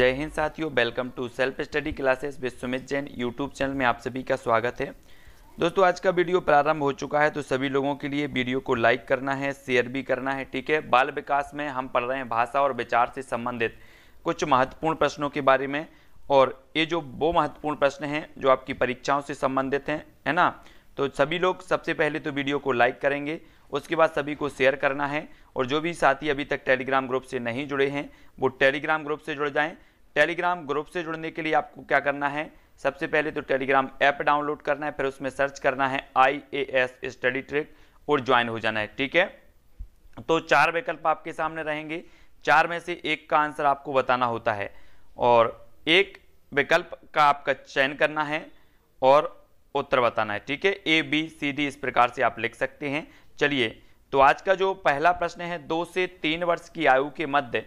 जय हिंद साथियों welcome to self study classes with Sumit Jain YouTube channel में आप सभी का स्वागत है दोस्तों आज का वीडियो प्रारंभ हो चुका है तो सभी लोगों के लिए वीडियो को लाइक करना है शेयर भी करना है ठीक है बाल विकास में हम पढ़ रहे हैं भाषा और विचार से संबंधित कुछ महत्वपूर्ण प्रश्नों के बारे में और ये जो वो महत्वपूर्ण प्रश्न हैं जो आपकी परीक्षाओं से संबंधित हैं है ना तो सभी लोग सबसे पहले तो वीडियो को लाइक करेंगे उसके बाद सभी को शेयर करना है और जो भी साथी अभी तक टेलीग्राम ग्रुप से नहीं जुड़े हैं वो टेलीग्राम ग्रुप से जुड़ जाएं टेलीग्राम ग्रुप से जुड़ने के लिए आपको क्या करना है सबसे पहले तो टेलीग्राम ऐप डाउनलोड करना है फिर उसमें सर्च करना है आई स्टडी ट्रिक और ज्वाइन हो जाना है ठीक है तो चार विकल्प आपके सामने रहेंगे चार में से एक का आंसर आपको बताना होता है और एक विकल्प का आपका चयन करना है और उत्तर बताना है ठीक है ए बी सी डी इस प्रकार से आप लिख सकते हैं चलिए तो आज का जो पहला प्रश्न है दो से तीन वर्ष की आयु के मध्य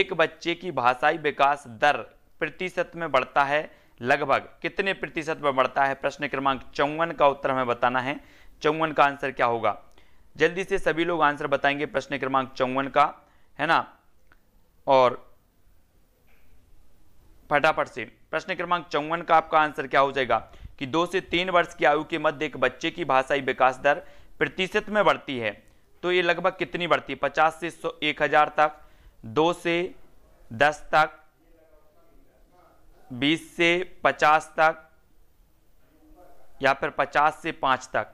एक बच्चे की भाषाई विकास दर प्रतिशत में बढ़ता है लगभग कितने प्रतिशत में बढ़ता है प्रश्न क्रमांक चौवन का उत्तर हमें बताना है चौवन का आंसर क्या होगा जल्दी से सभी लोग आंसर बताएंगे प्रश्न क्रमांक चौवन का है ना और फटाफट से प्रश्न क्रमांक चौवन का आपका आंसर क्या हो जाएगा कि दो से तीन वर्ष की आयु के मध्य एक बच्चे की भाषाई विकास दर प्रतिशत में बढ़ती है तो ये लगभग कितनी बढ़ती है पचास से सौ एक हज़ार तक दो से दस तक बीस से पचास तक या फिर पचास से पांच तक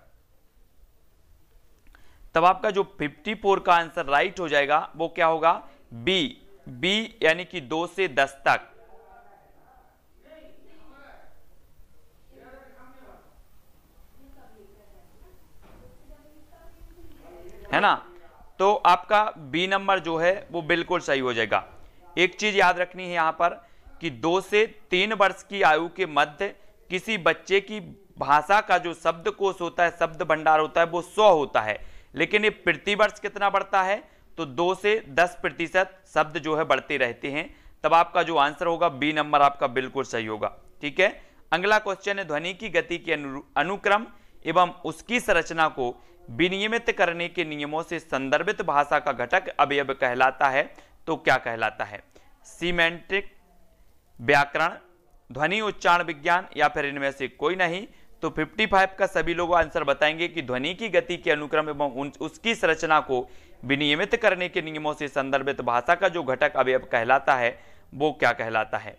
तब आपका जो फिफ्टी फोर का आंसर राइट हो जाएगा वो क्या होगा बी बी यानी कि दो से दस तक है ना तो आपका बी नंबर जो है वो बिल्कुल सही हो जाएगा एक चीज़ याद रखनी है यहाँ पर कि दो से तीन वर्ष की आयु के मध्य किसी बच्चे की भाषा का जो शब्दकोश होता है शब्द भंडार होता है वो सौ होता है लेकिन ये प्रतिवर्ष कितना बढ़ता है तो दो से दस प्रतिशत शब्द जो है बढ़ते रहते हैं तब आपका जो आंसर होगा बी नंबर आपका बिल्कुल सही होगा ठीक है अगला क्वेश्चन है ध्वनि की गति के अनुक्रम एवं उसकी संरचना को विनियमित करने के नियमों से संदर्भित भाषा का घटक अवयव कहलाता है तो क्या कहलाता है सीमेंटिक व्याकरण ध्वनि उच्चारण विज्ञान या फिर इनमें से कोई नहीं तो 55 का सभी लोग आंसर बताएंगे कि ध्वनि की गति के अनुक्रम एवं उसकी संरचना को विनियमित करने के नियमों से संदर्भित भाषा का जो घटक अवयव कहलाता है वो क्या कहलाता है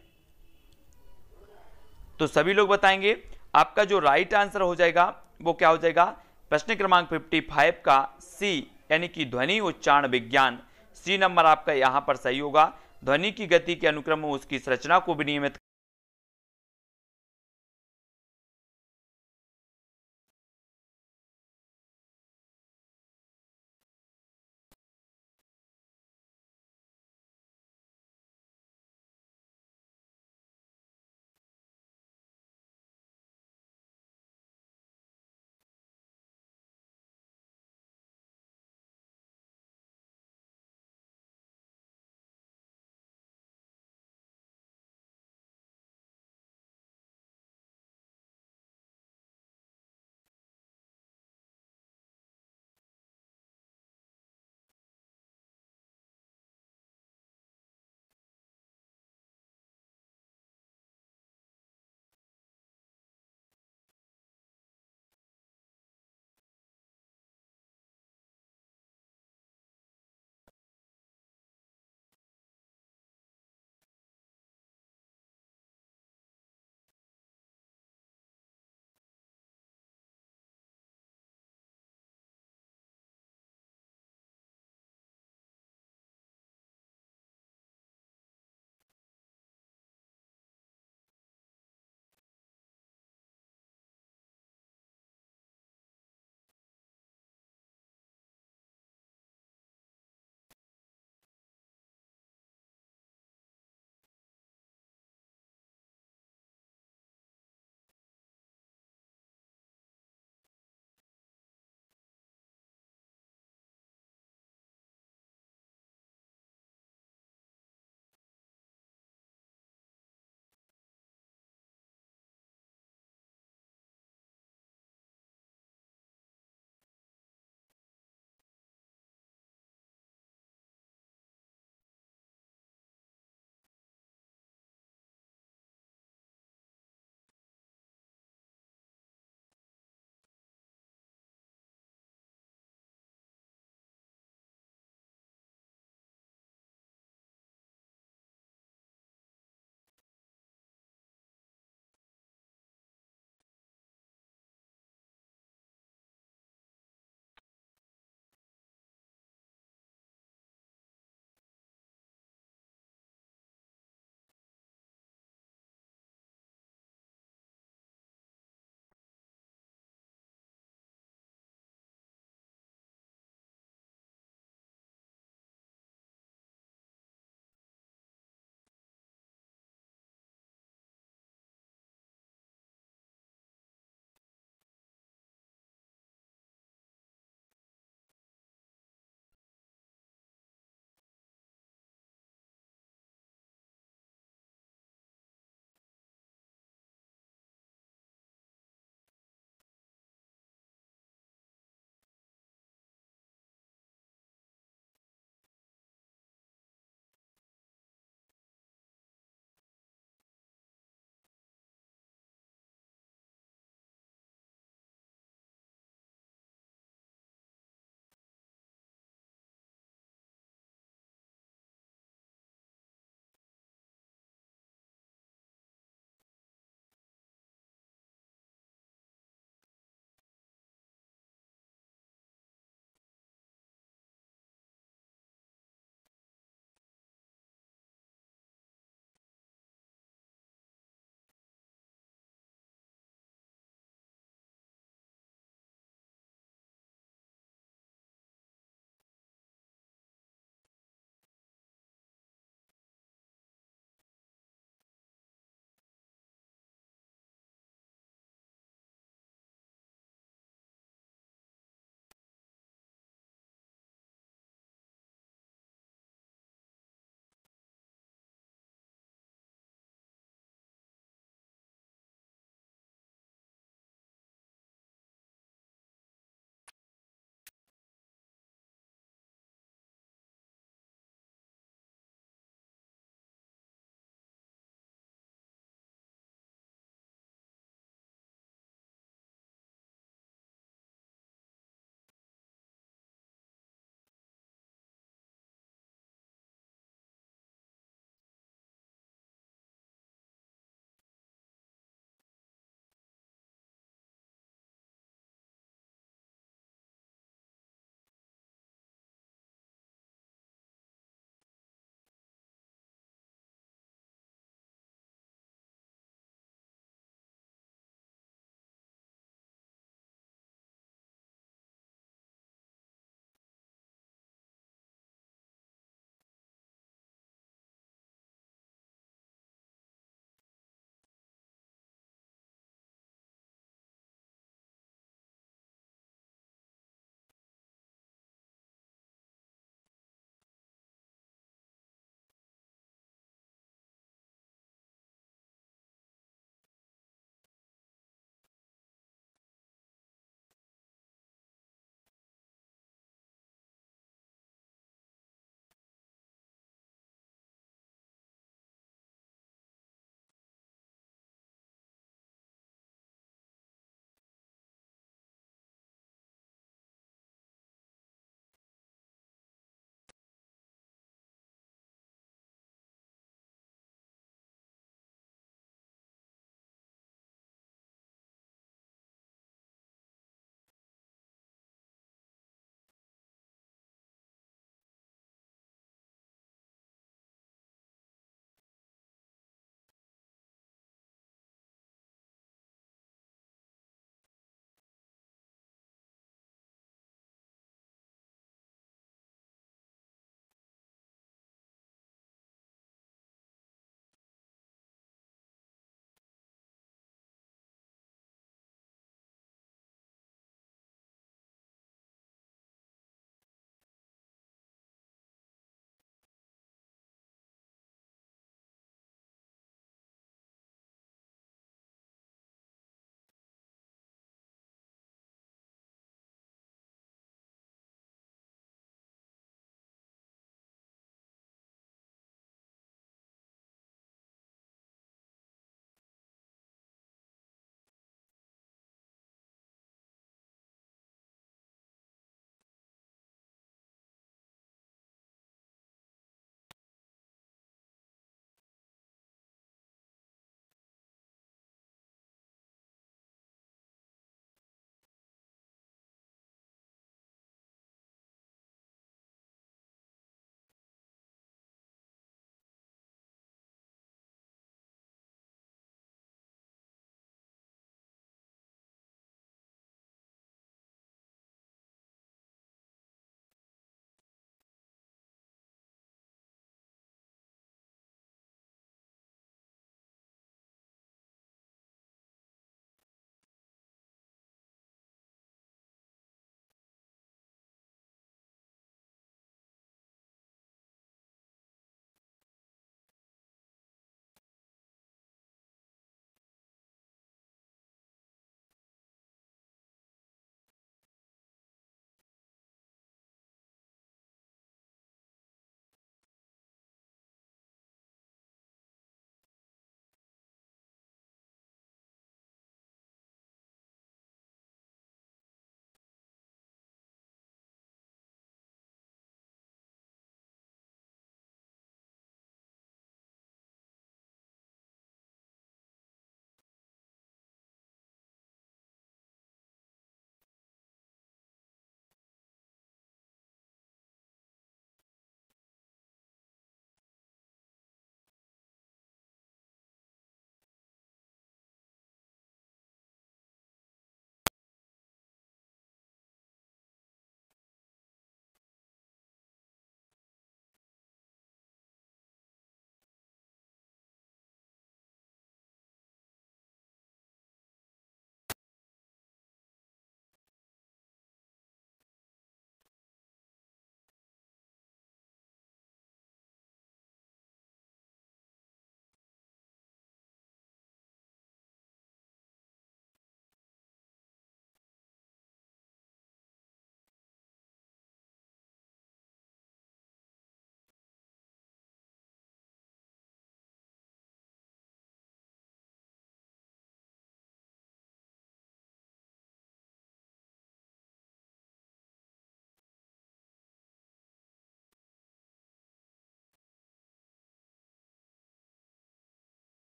तो सभी लोग बताएंगे आपका जो राइट आंसर हो जाएगा वो क्या हो जाएगा प्रश्न क्रमांक 55 का सी यानी कि ध्वनि उच्चारण विज्ञान सी नंबर आपका यहाँ पर सही होगा ध्वनि की गति के अनुक्रम में उसकी संरचना को विनियमित